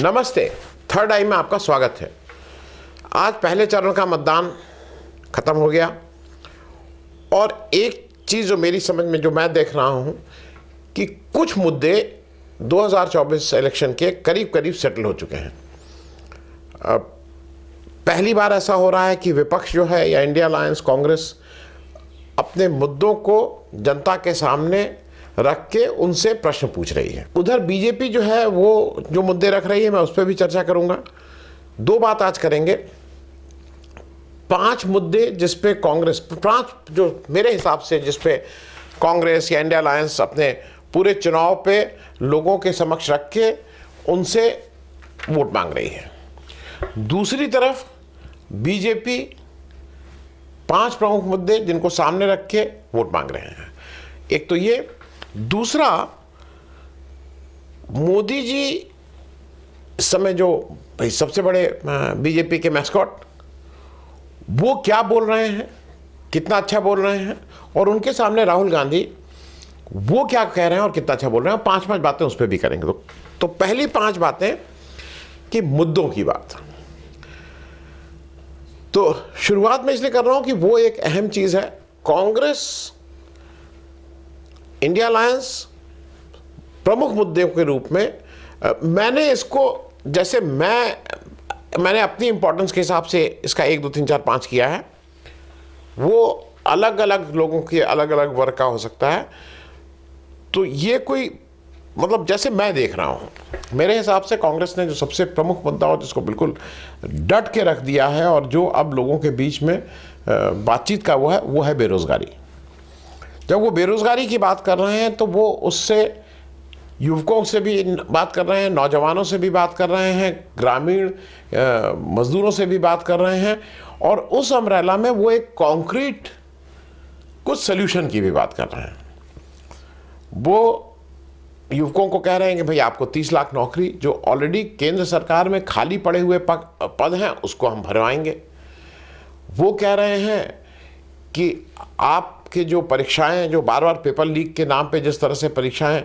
नमस्ते थर्ड आई में आपका स्वागत है आज पहले चरण का मतदान खत्म हो गया और एक चीज़ जो मेरी समझ में जो मैं देख रहा हूँ कि कुछ मुद्दे 2024 इलेक्शन के करीब करीब सेटल हो चुके हैं पहली बार ऐसा हो रहा है कि विपक्ष जो है या इंडिया अलायंस कांग्रेस अपने मुद्दों को जनता के सामने रख के उनसे प्रश्न पूछ रही है उधर बीजेपी जो है वो जो मुद्दे रख रही है मैं उस पर भी चर्चा करूंगा दो बात आज करेंगे पांच मुद्दे जिसपे कांग्रेस पांच जो मेरे हिसाब से जिसपे कांग्रेस या इंडिया अलायंस अपने पूरे चुनाव पे लोगों के समक्ष रख के उनसे वोट मांग रही है दूसरी तरफ बीजेपी पांच प्रमुख मुद्दे जिनको सामने रख के वोट मांग रहे हैं एक तो ये दूसरा मोदी जी इस समय जो भाई सबसे बड़े बीजेपी के मैस्कॉट वो क्या बोल रहे हैं कितना अच्छा बोल रहे हैं और उनके सामने राहुल गांधी वो क्या कह रहे हैं और कितना अच्छा बोल रहे हैं पांच पांच बातें उस पर भी करेंगे तो, तो पहली पांच बातें कि मुद्दों की बात तो शुरुआत में इसलिए कर रहा हूं कि वो एक अहम चीज़ है कांग्रेस इंडिया अलायंस प्रमुख मुद्दे के रूप में मैंने इसको जैसे मैं मैंने अपनी इंपॉर्टेंस के हिसाब से इसका एक दो तीन चार पाँच किया है वो अलग अलग लोगों के अलग अलग वर्ग का हो सकता है तो ये कोई मतलब जैसे मैं देख रहा हूँ मेरे हिसाब से कांग्रेस ने जो सबसे प्रमुख मुद्दा हो जिसको बिल्कुल डट के रख दिया है और जो अब लोगों के बीच में बातचीत का वो है वो है बेरोज़गारी जब वो बेरोज़गारी की बात कर रहे हैं तो वो उससे युवकों से भी बात कर रहे हैं नौजवानों से भी बात कर रहे हैं ग्रामीण मज़दूरों से भी बात कर रहे हैं और उस अमरेला में वो एक कॉन्क्रीट कुछ सोल्यूशन की भी बात कर रहे हैं वो युवकों को कह रहे हैं कि भाई आपको 30 लाख नौकरी जो ऑलरेडी केंद्र सरकार में खाली पड़े हुए पद हैं उसको हम भरवाएंगे वो कह रहे हैं कि आपके जो परीक्षाएं जो बार बार पेपर लीक के नाम पे जिस तरह से परीक्षाएं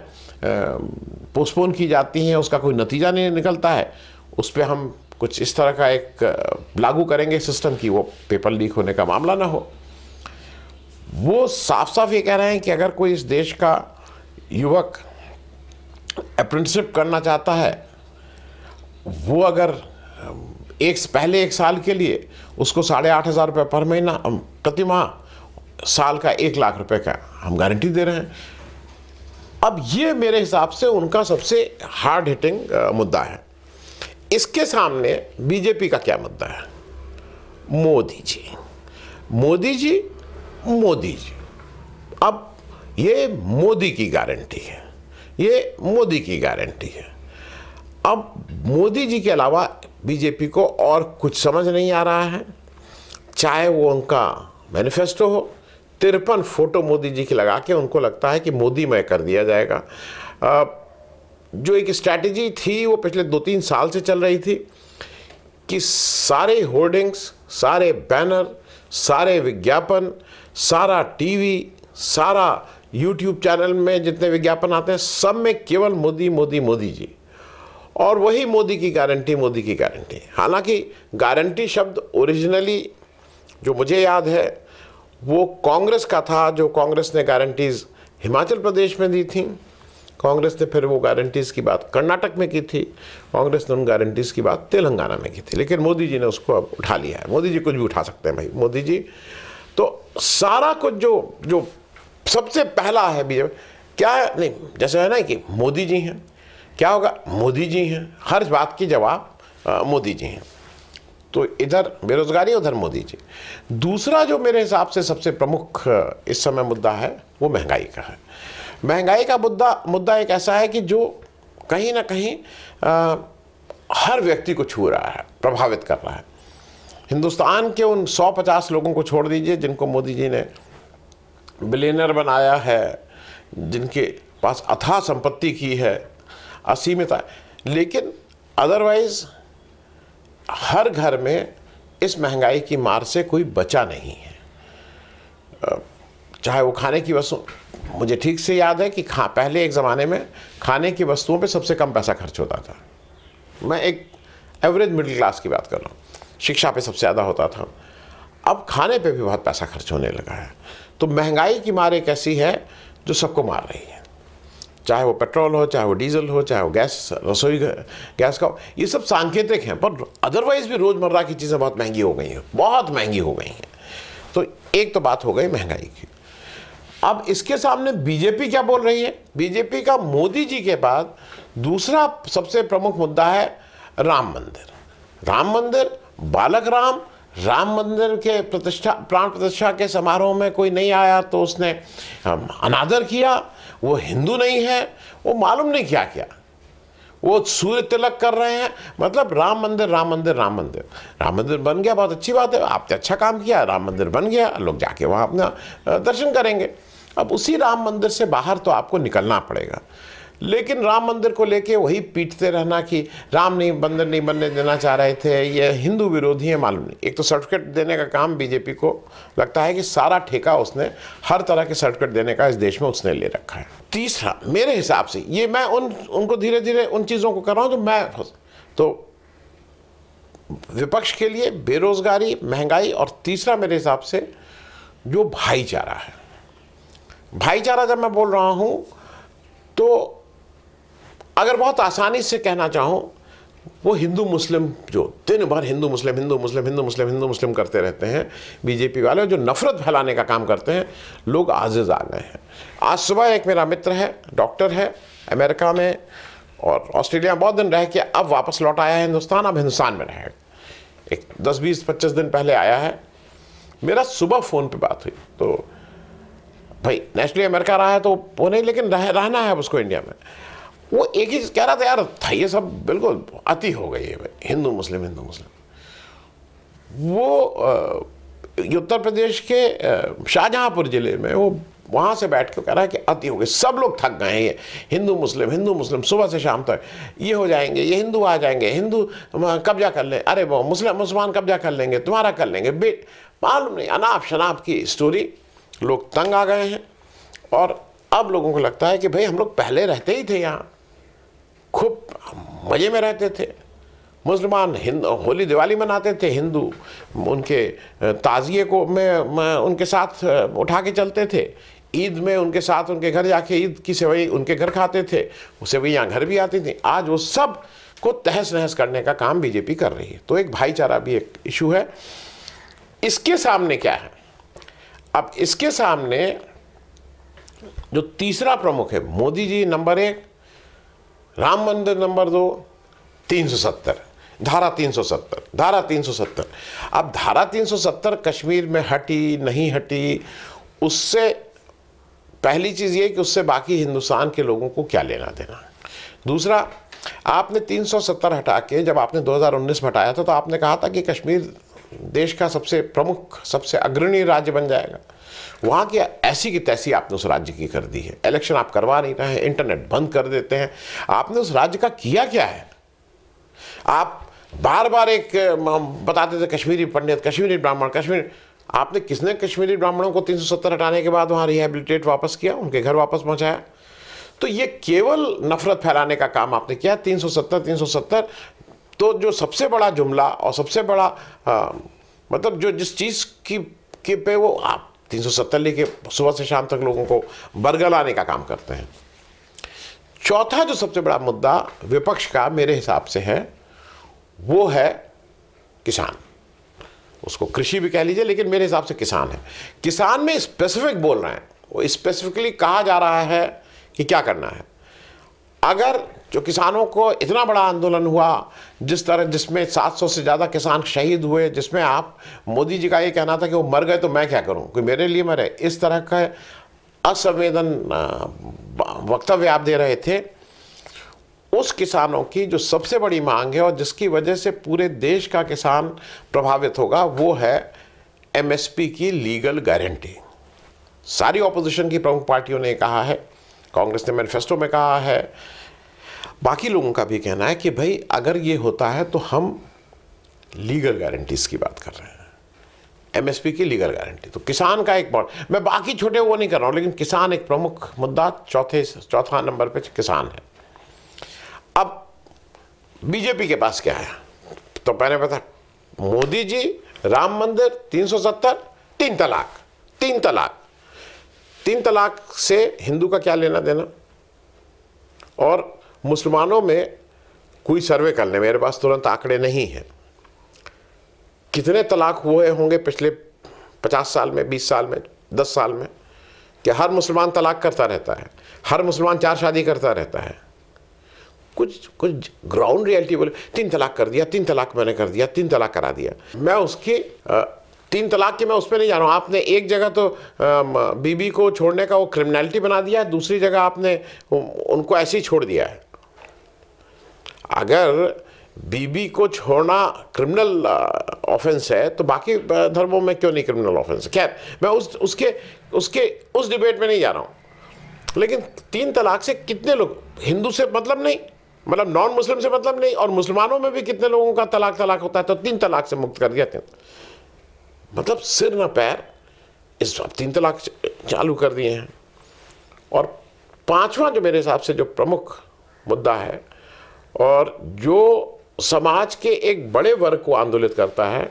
पोस्टपोन की जाती हैं उसका कोई नतीजा नहीं निकलता है उस पर हम कुछ इस तरह का एक लागू करेंगे सिस्टम कि वो पेपर लीक होने का मामला ना हो वो साफ साफ ये कह रहे हैं कि अगर कोई इस देश का युवक अप्रेंटिसिप करना चाहता है वो अगर एक पहले एक साल के लिए उसको साढ़े आठ हज़ार रुपये पर महीना प्रतिमाह साल का एक लाख रुपए का हम गारंटी दे रहे हैं अब ये मेरे हिसाब से उनका सबसे हार्ड हिटिंग मुद्दा है इसके सामने बीजेपी का क्या मुद्दा है मोदी जी मोदी जी मोदी जी अब ये मोदी की गारंटी है ये मोदी की गारंटी है अब मोदी जी के अलावा बीजेपी को और कुछ समझ नहीं आ रहा है चाहे वो उनका मैनिफेस्टो हो तिरपन फोटो मोदी जी की लगा के उनको लगता है कि मोदी मैं कर दिया जाएगा जो एक स्ट्रैटेजी थी वो पिछले दो तीन साल से चल रही थी कि सारे होर्डिंग्स सारे बैनर सारे विज्ञापन सारा टीवी सारा यूट्यूब चैनल में जितने विज्ञापन आते हैं सब में केवल मोदी मोदी मोदी जी और वही मोदी की गारंटी मोदी की गारंटी हालांकि गारंटी शब्द ओरिजिनली जो मुझे याद है वो कांग्रेस का था जो कांग्रेस ने गारंटीज़ हिमाचल प्रदेश में दी थी कांग्रेस ने फिर वो गारंटीज़ की बात कर्नाटक में की थी कांग्रेस ने उन गारंटीज़ की बात तेलंगाना में की थी लेकिन मोदी जी ने उसको अब उठा लिया है मोदी जी कुछ भी उठा सकते हैं भाई मोदी जी तो सारा कुछ जो जो सबसे पहला है बीजेपी क्या नहीं जैसे है ना कि मोदी जी हैं क्या होगा मोदी जी हैं हर बात की जवाब मोदी जी हैं तो इधर बेरोजगारी उधर मोदी जी दूसरा जो मेरे हिसाब से सबसे प्रमुख इस समय मुद्दा है वो महंगाई का है महंगाई का मुद्दा मुद्दा एक ऐसा है कि जो कहीं ना कहीं आ, हर व्यक्ति को छू रहा है प्रभावित कर रहा है हिंदुस्तान के उन 150 लोगों को छोड़ दीजिए जिनको मोदी जी ने बिलेनर बनाया है जिनके पास अथाह संपत्ति की है असीमित है लेकिन अदरवाइज हर घर में इस महंगाई की मार से कोई बचा नहीं है चाहे वो खाने की वस्तु मुझे ठीक से याद है कि खा पहले एक ज़माने में खाने की वस्तुओं पे सबसे कम पैसा खर्च होता था मैं एक एवरेज मिडिल क्लास की बात कर रहा हूँ शिक्षा पे सबसे ज़्यादा होता था अब खाने पे भी बहुत पैसा खर्च होने लगा है तो महंगाई की मार एक ऐसी है जो सबको मार रही है चाहे वो पेट्रोल हो चाहे वो डीजल हो चाहे वो गैस रसोई गैस का ये सब सांकेतिक हैं पर अदरवाइज भी रोज़मर्रा की चीज़ें बहुत महंगी हो गई हैं बहुत महंगी हो गई हैं तो एक तो बात हो गई महंगाई की अब इसके सामने बीजेपी क्या बोल रही है बीजेपी का मोदी जी के बाद दूसरा सबसे प्रमुख मुद्दा है राम मंदिर राम मंदिर बालक राम राम मंदिर के प्रतिष्ठा प्राण प्रतिष्ठा के समारोह में कोई नहीं आया तो उसने अनादर किया वो हिंदू नहीं है वो मालूम नहीं क्या क्या वो सूर्य तिलक कर रहे हैं मतलब राम मंदिर राम मंदिर राम मंदिर राम मंदिर बन गया बहुत अच्छी बात है आपने अच्छा काम किया राम मंदिर बन गया लोग जाके वहाँ अपना दर्शन करेंगे अब उसी राम मंदिर से बाहर तो आपको निकलना पड़ेगा लेकिन राम मंदिर को लेके वही पीटते रहना कि राम नहीं मंदिर नहीं बनने देना चाह रहे थे ये हिंदू विरोधी है मालूम नहीं एक तो सर्टिफिकेट देने का काम बीजेपी को लगता है कि सारा ठेका उसने हर तरह के सर्टिफिकेट देने का इस देश में उसने ले रखा है तीसरा मेरे हिसाब से ये मैं उन उनको धीरे धीरे उन चीज़ों को कर रहा हूँ तो मैं तो विपक्ष के लिए बेरोज़गारी महंगाई और तीसरा मेरे हिसाब से जो भाईचारा है भाईचारा जब मैं बोल रहा हूँ तो अगर बहुत आसानी से कहना चाहूँ वो हिंदू मुस्लिम जो दिन भर हिंदू मुस्लिम हिंदू मुस्लिम हिंदू मुस्लिम हिंदू मुस्लिम करते रहते हैं बीजेपी वाले जो नफरत फैलाने का काम करते हैं लोग आजिज आ गए हैं आज सुबह एक मेरा मित्र है डॉक्टर है अमेरिका में और ऑस्ट्रेलिया बहुत दिन रह के अब वापस लौट आया है हिंदुस्तान अब हिंदुस्तान में रहे एक दस बीस पच्चीस दिन पहले आया है मेरा सुबह फ़ोन पर बात हुई तो भाई नेशनली अमेरिका रहा है तो वो नहीं लेकिन रह, रहना है उसको इंडिया में वो एक ही कह रहा था यार था ये सब बिल्कुल अति हो गई है हिंदू मुस्लिम हिंदू मुस्लिम वो उत्तर प्रदेश के शाहजहाँपुर ज़िले में वो वहाँ से बैठ कर कह रहा है कि अति हो गए सब लोग थक गए हैं हिंदू मुस्लिम हिंदू मुस्लिम सुबह से शाम तक ये हो जाएंगे ये हिंदू आ जाएंगे हिंदू कब्जा कर लें अरे वो मुस्लिम मुसलमान कब्जा कर लेंगे तुम्हारा कर लेंगे बे मालूम नहीं अनाप शनाप की स्टोरी लोग तंग आ गए हैं और अब लोगों को लगता है कि भाई हम लोग पहले रहते ही थे यहाँ खूब मज़े में रहते थे मुसलमान हिंद होली दिवाली मनाते थे हिंदू उनके ताज़िए को में, उनके साथ उठा के चलते थे ईद में उनके साथ उनके घर जाके ईद की सेवई उनके घर खाते थे वो यहाँ घर भी आती थी आज वो सब को तहस नहस करने का काम बीजेपी कर रही है तो एक भाईचारा भी एक इशू है इसके सामने क्या है अब इसके सामने जो तीसरा प्रमुख है मोदी जी नंबर एक राम मंदिर नंबर दो तीन सौ सत्तर धारा 370 धारा 370 अब धारा 370 कश्मीर में हटी नहीं हटी उससे पहली चीज़ ये कि उससे बाकी हिंदुस्तान के लोगों को क्या लेना देना दूसरा आपने 370 हटा के जब आपने 2019 में हटाया था तो आपने कहा था कि कश्मीर देश का सबसे प्रमुख सबसे अग्रणी राज्य बन जाएगा वहाँ की ऐसी की तैसी आपने उस राज्य की कर दी है इलेक्शन आप करवा नहीं रहे हैं इंटरनेट बंद कर देते हैं आपने उस राज्य का किया क्या है आप बार बार एक बताते थे कश्मीरी पंडित कश्मीरी ब्राह्मण कश्मीर आपने किसने कश्मीरी ब्राह्मणों को 370 हटाने के बाद वहाँ रिहेबिलिटेट वापस किया उनके घर वापस पहुँचाया तो ये केवल नफरत फैलाने का काम आपने किया 370 370 तो जो सबसे बड़ा जुमला और सबसे बड़ा आ, मतलब जो जिस चीज़ की के पे वो आप तीन सौ सत्तर लेके सुबह से शाम तक लोगों को बरगल आने का काम करते हैं चौथा जो सबसे बड़ा मुद्दा विपक्ष का मेरे हिसाब से है वो है किसान उसको कृषि भी कह लीजिए लेकिन मेरे हिसाब से किसान है किसान में स्पेसिफिक बोल रहे हैं वो स्पेसिफिकली कहा जा रहा है कि क्या करना है अगर जो किसानों को इतना बड़ा आंदोलन हुआ जिस तरह जिसमें 700 से ज़्यादा किसान शहीद हुए जिसमें आप मोदी जी का ये कहना था कि वो मर गए तो मैं क्या करूं कि मेरे लिए मरे इस तरह का असंवेदन वक्तव्य आप दे रहे थे उस किसानों की जो सबसे बड़ी मांग है और जिसकी वजह से पूरे देश का किसान प्रभावित होगा वो है एम की लीगल गारंटी सारी ऑपोजिशन की प्रमुख पार्टियों ने कहा है कांग्रेस ने मैनिफेस्टो में कहा है बाकी लोगों का भी कहना है कि भाई अगर ये होता है तो हम लीगल गारंटीज़ की बात कर रहे हैं एमएसपी की लीगल गारंटी तो किसान का एक पॉइंट मैं बाकी छोटे वो नहीं कर रहा हूं लेकिन किसान एक प्रमुख मुद्दा चौथे चौथा नंबर पे किसान है अब बीजेपी के पास क्या है तो पहले पता मोदी जी राम मंदिर 370 तीन तलाक तीन तलाक तीन तलाक से हिंदू का क्या लेना देना और मुसलमानों में कोई सर्वे कर ले मेरे पास तुरंत आंकड़े नहीं हैं कितने तलाक हुए होंगे पिछले पचास साल में बीस साल में दस साल में कि हर मुसलमान तलाक करता रहता है हर मुसलमान चार शादी करता रहता है कुछ कुछ ग्राउंड रियलिटी बोले तीन तलाक कर दिया तीन तलाक मैंने कर दिया तीन तलाक करा दिया मैं उसके तीन तलाक के मैं उस पर नहीं जा रहा हूँ आपने एक जगह तो बीबी को छोड़ने का वो क्रिमिनलिटी बना दिया है दूसरी जगह आपने उनको ऐसे ही छोड़ दिया है अगर बीबी को छोड़ना क्रिमिनल ऑफेंस uh, है तो बाकी uh, धर्मों में क्यों नहीं क्रिमिनल ऑफेंस है खैर मैं उस उसके उसके उस डिबेट में नहीं जा रहा हूँ लेकिन तीन तलाक से कितने लोग हिंदू से मतलब नहीं मतलब नॉन मुस्लिम से मतलब नहीं और मुसलमानों में भी कितने लोगों का तलाक तलाक होता है तो तीन तलाक से मुक्त कर दिया मतलब सिर न पैर इस अब तीन तलाक चालू कर दिए हैं और पांचवा जो मेरे हिसाब से जो प्रमुख मुद्दा है और जो समाज के एक बड़े वर्ग को आंदोलित करता है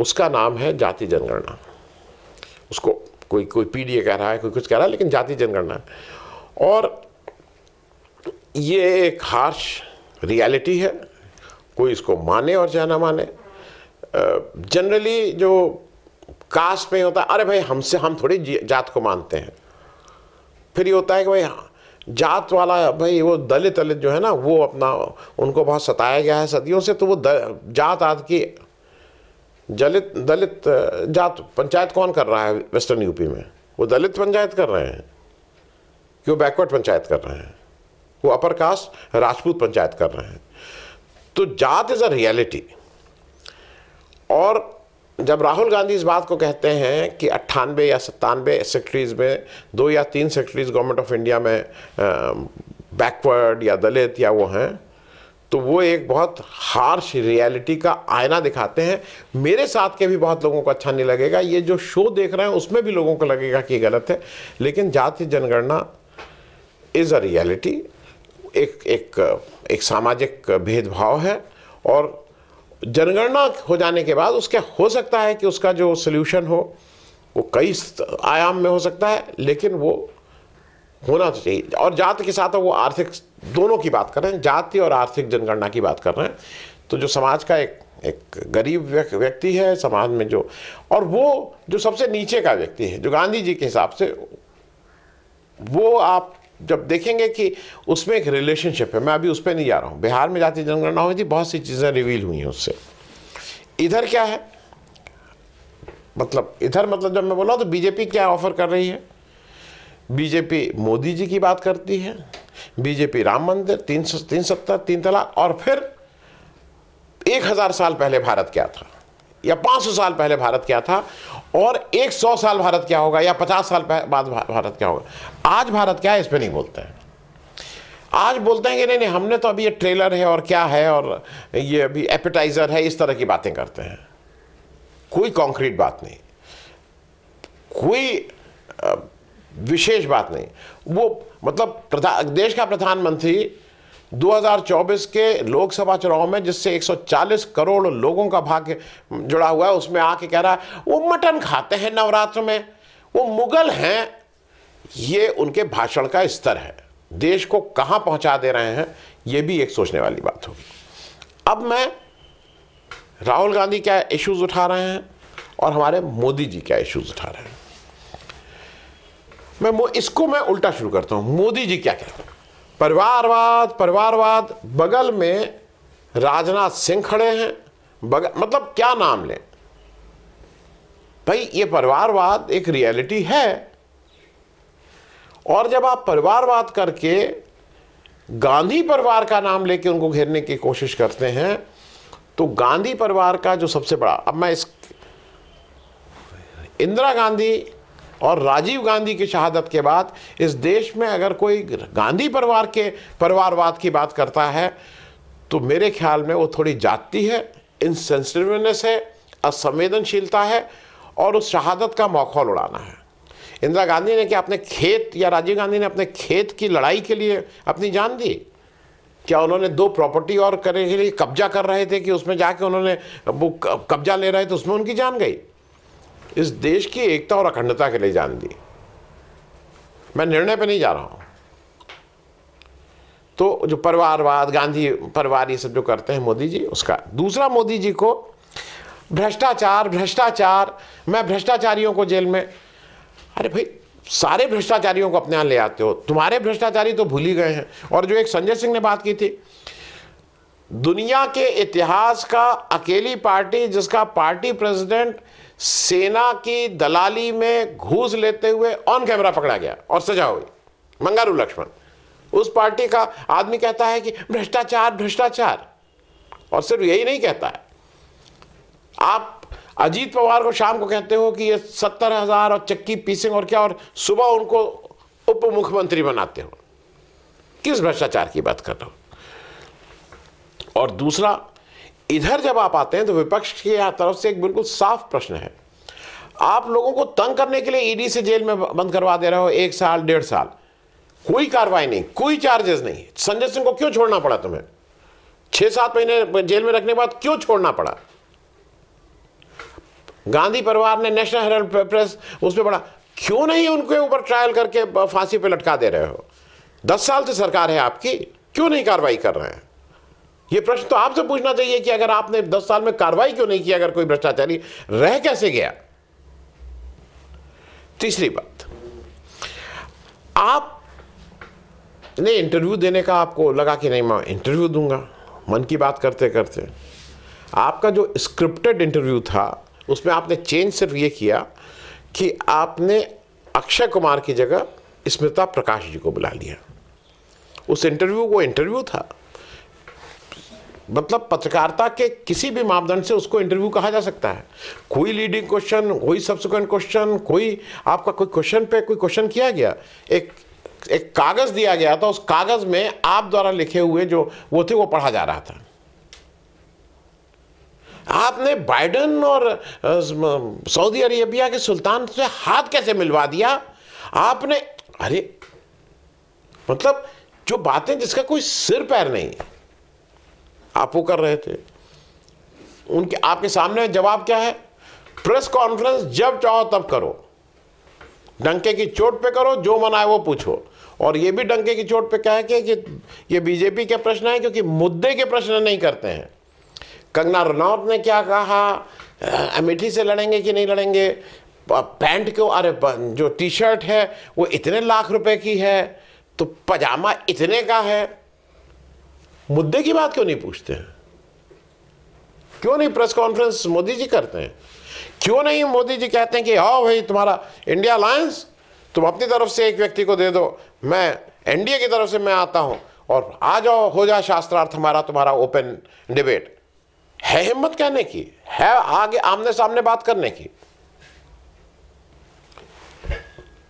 उसका नाम है जाति जनगणना उसको कोई कोई पीडीए कह रहा है कोई कुछ कह रहा है लेकिन जाति जनगणना और ये एक हार्श रियलिटी है कोई इसको माने और जाना माने जनरली जो कास्ट में होता है अरे भाई हमसे हम थोड़ी जात को मानते हैं फिर ये होता है कि भाई जात वाला भाई वो दलित दलित जो है ना वो अपना उनको बहुत सताया गया है सदियों से तो वो जात आदि की दलित दलित जात पंचायत कौन कर रहा है वेस्टर्न यूपी में वो दलित पंचायत कर रहे हैं कि वो बैकवर्ड पंचायत कर रहे हैं वो अपर कास्ट राजपूत पंचायत कर रहे हैं तो जात इज़ अ रियलिटी और जब राहुल गांधी इस बात को कहते हैं कि अट्ठानबे या सत्तानवे सेक्रेटरीज में दो या तीन सेक्रेटरीज गवर्नमेंट ऑफ इंडिया में बैकवर्ड या दलित या वो हैं तो वो एक बहुत हार्श रियलिटी का आयना दिखाते हैं मेरे साथ के भी बहुत लोगों को अच्छा नहीं लगेगा ये जो शो देख रहे हैं उसमें भी लोगों को लगेगा कि गलत है लेकिन जाति जनगणना इज़ अ रियलिटी एक एक एक सामाजिक भेदभाव है और जनगणना हो जाने के बाद उसके हो सकता है कि उसका जो सोल्यूशन हो वो कई आयाम में हो सकता है लेकिन वो होना तो चाहिए और जाति के साथ वो आर्थिक दोनों की बात कर रहे हैं जाति और आर्थिक जनगणना की बात कर रहे हैं तो जो समाज का एक एक गरीब व्यक्ति है समाज में जो और वो जो सबसे नीचे का व्यक्ति है जो गांधी जी के हिसाब से वो आप जब देखेंगे कि उसमें एक रिलेशनशिप है मैं अभी उस पर नहीं जा रहा हूँ बिहार में जाती जनगणना हुई थी बहुत सी चीज़ें रिवील हुई हैं उससे इधर क्या है मतलब इधर मतलब जब मैं बोला तो बीजेपी क्या ऑफर कर रही है बीजेपी मोदी जी की बात करती है बीजेपी राम मंदिर तीन सौ तीन सत्तर तीन तलाक और फिर एक हज़ार साल पहले भारत क्या था या 500 साल पहले भारत क्या था और 100 साल भारत क्या होगा या 50 साल बाद भारत क्या होगा आज भारत क्या है इस पर नहीं बोलते हैं आज बोलते हैं कि नहीं नहीं हमने तो अभी ये ट्रेलर है और क्या है और ये अभी एपेटाइज़र है इस तरह की बातें करते हैं कोई कॉन्क्रीट बात नहीं कोई विशेष बात नहीं वो मतलब देश का प्रधानमंत्री 2024 के लोकसभा चुनाव में जिससे 140 करोड़ लोगों का भाग्य जुड़ा हुआ है उसमें आके कह रहा है वो मटन खाते हैं नवरात्र में वो मुगल हैं ये उनके भाषण का स्तर है देश को कहाँ पहुँचा दे रहे हैं ये भी एक सोचने वाली बात होगी अब मैं राहुल गांधी क्या इश्यूज उठा रहे हैं और हमारे मोदी जी क्या इश्यूज उठा रहे हैं मैं इसको मैं उल्टा शुरू करता हूँ मोदी जी क्या कहते हैं परिवारवाद परिवारवाद बगल में राजनाथ सिंह खड़े हैं बगल मतलब क्या नाम लें भाई ये परिवारवाद एक रियलिटी है और जब आप परिवारवाद करके गांधी परिवार का नाम लेके उनको घेरने की कोशिश करते हैं तो गांधी परिवार का जो सबसे बड़ा अब मैं इस इंदिरा गांधी और राजीव गांधी की शहादत के बाद इस देश में अगर कोई गांधी परिवार के परिवारवाद की बात करता है तो मेरे ख्याल में वो थोड़ी जाती है इनसेंसिटिवनेस है असंवेदनशीलता है और उस शहादत का माखौल उड़ाना है इंदिरा गांधी ने क्या अपने खेत या राजीव गांधी ने अपने खेत की लड़ाई के लिए अपनी जान दी क्या उन्होंने दो प्रॉपर्टी और करने के लिए कब्जा कर रहे थे कि उसमें जाके उन्होंने वो कब्जा ले रहे थे उसमें उनकी जान गई इस देश की एकता और अखंडता के लिए जान दी मैं निर्णय पे नहीं जा रहा हूं तो जो परिवारवाद गांधी परिवार ये सब जो करते हैं मोदी जी उसका दूसरा मोदी जी को भ्रष्टाचार भ्रष्टाचार मैं भ्रष्टाचारियों को जेल में अरे भाई सारे भ्रष्टाचारियों को अपने यहां ले आते हो तुम्हारे भ्रष्टाचारी तो भूल ही गए हैं और जो एक संजय सिंह ने बात की थी दुनिया के इतिहास का अकेली पार्टी जिसका पार्टी प्रेसिडेंट सेना की दलाली में घूस लेते हुए ऑन कैमरा पकड़ा गया और सजा हुई मंगारू लक्ष्मण उस पार्टी का आदमी कहता है कि भ्रष्टाचार भ्रष्टाचार और सिर्फ यही नहीं कहता है आप अजीत पवार को शाम को कहते हो कि ये सत्तर हजार और चक्की पीसेंगे और क्या और सुबह उनको उप मुख्यमंत्री बनाते हो किस भ्रष्टाचार की बात कर रहा हूं और दूसरा इधर जब आप आते हैं तो विपक्ष की तरफ से एक बिल्कुल साफ प्रश्न है आप लोगों को तंग करने के लिए ईडी से जेल में बंद करवा दे रहे हो एक साल डेढ़ साल कोई कार्रवाई नहीं कोई चार्जेस नहीं संजय सिंह को क्यों छोड़ना पड़ा तुम्हें छह सात महीने जेल में रखने के बाद क्यों छोड़ना पड़ा गांधी परिवार ने नेशनल हेरल्ड प्रेस उसमें पढ़ा क्यों नहीं उनके ऊपर ट्रायल करके फांसी पर लटका दे रहे हो दस साल से सरकार है आपकी क्यों नहीं कार्रवाई कर रहे हैं ये प्रश्न तो आपसे पूछना चाहिए कि अगर आपने दस साल में कार्रवाई क्यों नहीं की अगर कोई भ्रष्टाचारी रह कैसे गया तीसरी बात आप ने इंटरव्यू देने का आपको लगा कि नहीं मैं इंटरव्यू दूंगा मन की बात करते करते आपका जो स्क्रिप्टेड इंटरव्यू था उसमें आपने चेंज सिर्फ ये किया कि आपने अक्षय कुमार की जगह स्मिता प्रकाश जी को बुला लिया उस इंटरव्यू वो इंटरव्यू था मतलब पत्रकारिता के किसी भी मापदंड से उसको इंटरव्यू कहा जा सकता है कोई लीडिंग क्वेश्चन कोई सब्सिक्वेंट क्वेश्चन कोई आपका कोई क्वेश्चन पे कोई क्वेश्चन किया गया एक एक कागज़ दिया गया था उस कागज़ में आप द्वारा लिखे हुए जो वो थे वो पढ़ा जा रहा था आपने बाइडन और सऊदी अरेबिया के सुल्तान से हाथ कैसे मिलवा दिया आपने अरे मतलब जो बातें जिसका कोई सिर पैर नहीं है आप वो कर रहे थे उनके आपके सामने जवाब क्या है प्रेस कॉन्फ्रेंस जब चाहो तब करो डंके की चोट पे करो जो मना वो पूछो और ये भी डंके की चोट पे कहे कि ये बीजेपी के प्रश्न है क्योंकि मुद्दे के प्रश्न नहीं करते हैं कंगना रनौत ने क्या कहा अमेठी से लड़ेंगे कि नहीं लड़ेंगे पैंट क्यों अरे जो टी शर्ट है वो इतने लाख रुपए की है तो पजामा इतने का है मुद्दे की बात क्यों नहीं पूछते हैं क्यों नहीं प्रेस कॉन्फ्रेंस मोदी जी करते हैं क्यों नहीं मोदी जी कहते हैं कि आओ भाई तुम्हारा इंडिया अलायंस तुम अपनी तरफ से एक व्यक्ति को दे दो मैं एनडीए की तरफ से मैं आता हूं और आ जाओ हो जाए शास्त्रार्थ हमारा तुम्हारा ओपन डिबेट है हिम्मत कहने की है आगे आमने सामने बात करने की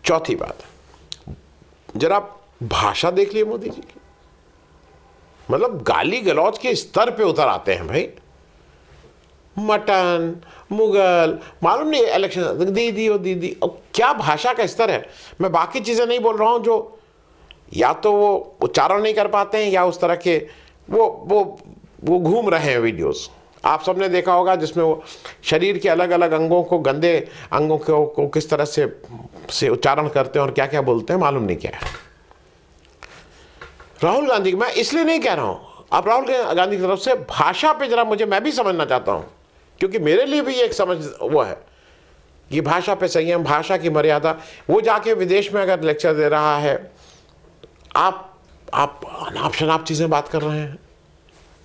चौथी बात जरा भाषा देख लिए मोदी जी की मतलब गाली गलौज के स्तर पे उतर आते हैं भाई मटन मुगल मालूम नहीं इलेक्शन दीदी और दीदी अब क्या भाषा का स्तर है मैं बाकी चीज़ें नहीं बोल रहा हूँ जो या तो वो उच्चारण नहीं कर पाते हैं या उस तरह के वो वो वो घूम रहे हैं वीडियोस आप सबने देखा होगा जिसमें वो शरीर के अलग अलग अंगों को गंदे अंगों को, को किस तरह से से उच्चारण करते हैं और क्या क्या बोलते हैं मालूम नहीं क्या है राहुल गांधी मैं इसलिए नहीं कह रहा हूँ आप राहुल गांधी की तरफ से भाषा पे जरा मुझे मैं भी समझना चाहता हूँ क्योंकि मेरे लिए भी एक समझ वो है कि भाषा पे सही है भाषा की मर्यादा वो जाके विदेश में अगर लेक्चर दे रहा है आप आप अनाप शनाप चीज़ें बात कर रहे हैं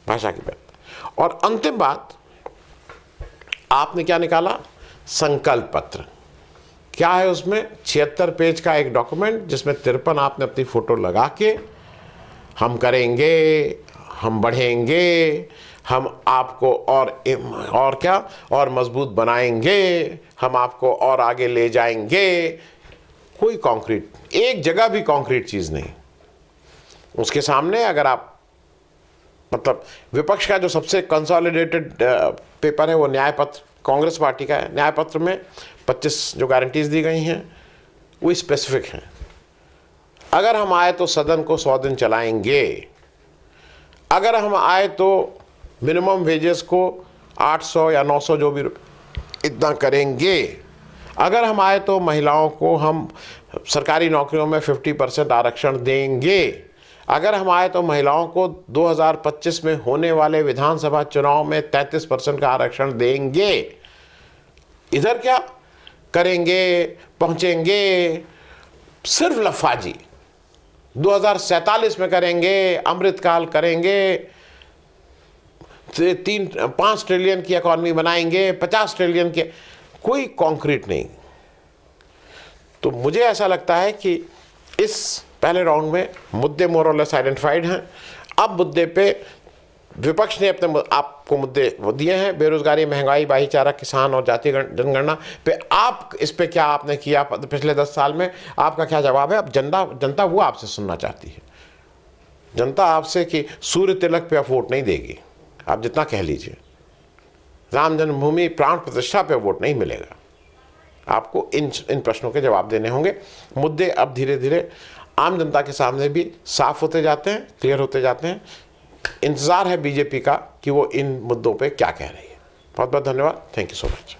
भाषा की बात और अंतिम बात आपने क्या निकाला संकल्प पत्र क्या है उसमें छिहत्तर पेज का एक डॉक्यूमेंट जिसमें तिरपन आपने अपनी फ़ोटो लगा के हम करेंगे हम बढ़ेंगे हम आपको और और क्या और मजबूत बनाएंगे हम आपको और आगे ले जाएंगे कोई कंक्रीट एक जगह भी कंक्रीट चीज़ नहीं उसके सामने अगर आप मतलब विपक्ष का जो सबसे कंसोलिडेटेड पेपर है वो न्यायपत्र कांग्रेस पार्टी का है न्यायपत्र में 25 जो गारंटीज दी गई हैं वो स्पेसिफिक हैं अगर हम आए तो सदन को सौ दिन चलाएंगे अगर हम आए तो मिनिमम वेजेस को 800 या 900 जो भी इतना करेंगे अगर हम आए तो महिलाओं को हम सरकारी नौकरियों में 50 परसेंट आरक्षण देंगे अगर हम आए तो महिलाओं को 2025 में होने वाले विधानसभा चुनाव में 33 परसेंट का आरक्षण देंगे इधर क्या करेंगे पहुंचेंगे सिर्फ लफाजी 2047 में करेंगे अमृतकाल करेंगे तीन पाँच ट्रिलियन की इकॉनमी बनाएंगे पचास ट्रिलियन के कोई कॉन्क्रीट नहीं तो मुझे ऐसा लगता है कि इस पहले राउंड में मुद्दे मोरलेस आइडेंटिफाइड हैं अब मुद्दे पे विपक्ष ने अपने आपको मुद्दे दिए हैं बेरोजगारी महंगाई भाईचारा किसान और जाति जनगणना पे आप इस पे क्या आपने किया पिछले दस साल में आपका क्या जवाब है अब जनता जनता वो आपसे सुनना चाहती है जनता आपसे कि सूर्य तिलक पे आप वोट नहीं देगी आप जितना कह लीजिए राम जन्मभूमि प्राण प्रतिष्ठा पे वोट नहीं मिलेगा आपको इन इन प्रश्नों के जवाब देने होंगे मुद्दे अब धीरे धीरे आम जनता के सामने भी साफ होते जाते हैं क्लियर होते जाते हैं इंतज़ार है बीजेपी का कि वो इन मुद्दों पे क्या कह रही है बहुत बहुत धन्यवाद थैंक यू सो मच